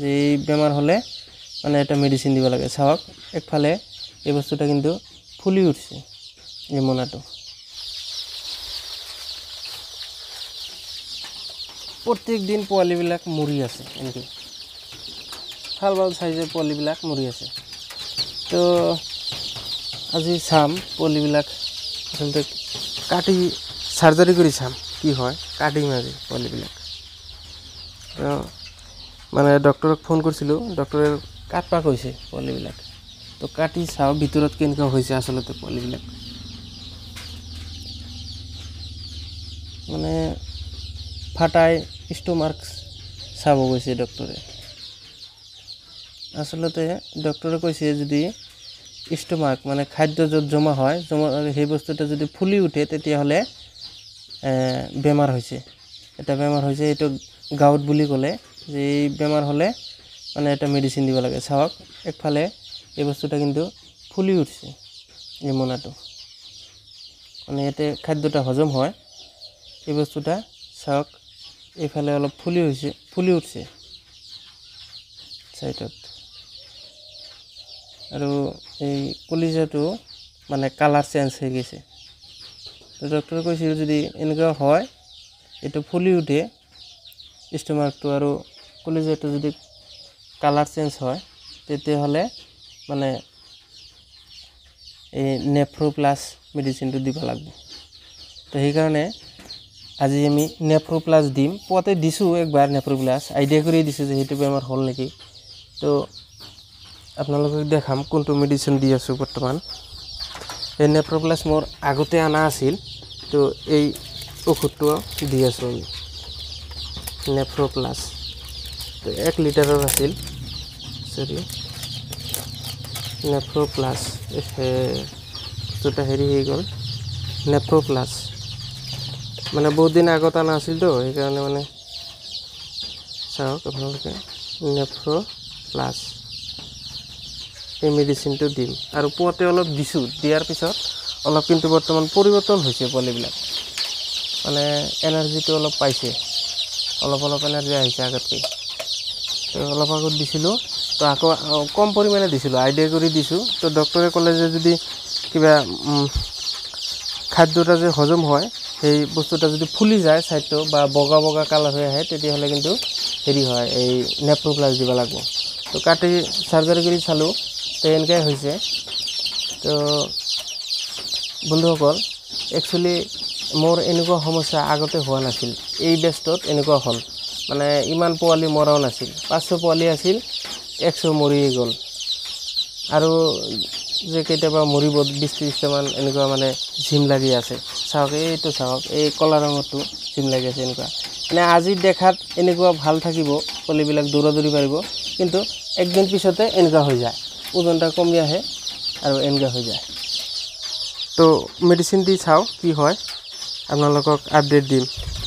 যে এই বেমাৰ হ'লে মানে এটা মেডিচিন দিব লাগে চাওক একফালে এই বস্তুটা কিন্তু ফুলি উঠিছে এই মোনাটো প্ৰত্যেকদিন পোৱালিবিলাক মৰি আছে এনেকৈ ভাল ভাল চাইজৰ পোৱালিবিলাক মৰি আছে তো আজি চাম পোৱালিবিলাক আচলতে কাটি চাৰ্জাৰী কৰি চাম কি হয় কাটিং আজি পোৱালিবিলাক তো মানে ডক্টৰক ফোন কৰিছিলোঁ ডক্টৰে কাট পাক হৈছে পোৱালিবিলাক তো কাটি চাওঁ ভিতৰত কেনেকুৱা হৈছে আচলতে পোৱালিবিলাক মানে ফাটাই ষ্ট' মাৰ্কছ চাব গৈছে ডক্টৰে আচলতে ডক্টৰে কৈছে যদি ষ্ট'মাক মানে খাদ্য য'ত জমা হয় জমা সেই বস্তুটো যদি ফুলি উঠে তেতিয়াহ'লে বেমাৰ হৈছে এটা বেমাৰ হৈছে এইটো গাঁৱত বুলি ক'লে যে এই বেমাৰ হ'লে মানে এটা মেডিচিন দিব লাগে চাওক একফালে এই বস্তুটা কিন্তু ফুলি উঠিছে এই মোনাটো মানে ইয়াতে খাদ্যটা হজম হয় এই বস্তুটা চাওক এইফালে অলপ ফুলি হৈছে ফুলি উঠিছে ছাইডত আৰু এই কলিজাটো মানে কালাৰ চেঞ্জ হৈ গৈছে ডক্টৰে কৈছিল যদি এনেকুৱা হয় এইটো ফুলি উঠে ষ্টমাকটো আৰু পলিজাৰটো যদি কালাৰ চেঞ্জ হয় তেতিয়াহ'লে মানে এই নেফ্ৰ' প্লাছ মেডিচিনটো দিব লাগিব তো সেইকাৰণে আজি আমি নেফ্ৰ' প্লাছ দিম পোৱাতে দিছোঁ একবাৰ নেফ্ৰ' প্লাছ আইডিয়া কৰিয়ে দিছোঁ যে সেইটো বেমাৰ হ'ল নেকি তো আপোনালোকক দেখাম কোনটো মেডিচিন দি আছোঁ বৰ্তমান এই নেফ্ৰ' প্লাছ মোৰ আগতে অনা আছিল তো এই ঔষধটো দি আছোঁ আমি নেফ্ৰ' প্লাছ এক লিটাৰৰ আছিল চৰি নেপ্ৰ' প্লাছ দুটা হেৰি হৈ গ'ল নেপ্ৰ' প্লাছ মানে বহুত দিন আগত অনা আছিলতো সেইকাৰণে মানে চাওক আপোনালোকে নেপ্ৰ' প্লাছ এই মেডিচিনটো দিম আৰু পুৱাতে অলপ দিছোঁ দিয়াৰ পিছত অলপ কিন্তু বৰ্তমান পৰিৱৰ্তন হৈছে পোৱালিবিলাক মানে এনাৰ্জিটো অলপ পাইছে অলপ অলপ এনাৰ্জি আহিছে আগতকৈ অলপ আগত দিছিলোঁ তো আকৌ কম পৰিমাণে দিছিলোঁ আই ডি কৰি দিছোঁ তো ডক্টৰে ক'লে যে যদি কিবা খাদ্য এটা যে হজম হয় সেই বস্তু এটা যদি ফুলি যায় ছাইডটো বা বগা বগা কালাৰ হৈ আহে তেতিয়াহ'লে কিন্তু হেৰি হয় এই নেপ্ৰ' প্লাছ দিব লাগিব তো কাটি চাৰ্জাৰী কৰি চালোঁ তো এনেকৈ হৈছে তো বন্ধুসকল একচুৱেলি মোৰ এনেকুৱা সমস্যা আগতে হোৱা নাছিল এই বেষ্টত এনেকুৱা হ'ল মানে ইমান পোৱালি মৰাও নাছিল পাঁচশ পোৱালি আছিল একশ মৰিয়ে গ'ল আৰু যে কেতিয়াবা মৰিব বিছ ত্ৰিছটামান এনেকুৱা মানে জিম লাগি আছে চাওক এইটো চাওক এই ক'লা ৰঙৰটো জিম লাগি আছে এনেকুৱা মানে আজি দেখাত এনেকুৱা ভাল থাকিব পোৱালিবিলাক দৌৰা দৌৰি পাৰিব কিন্তু একদিন পিছতে এনেকুৱা হৈ যায় ওজনটা কমি আহে আৰু এনেকুৱা হৈ যায় তো মেডিচিন দি চাওঁ কি হয় আপোনালোকক আপডেট দিম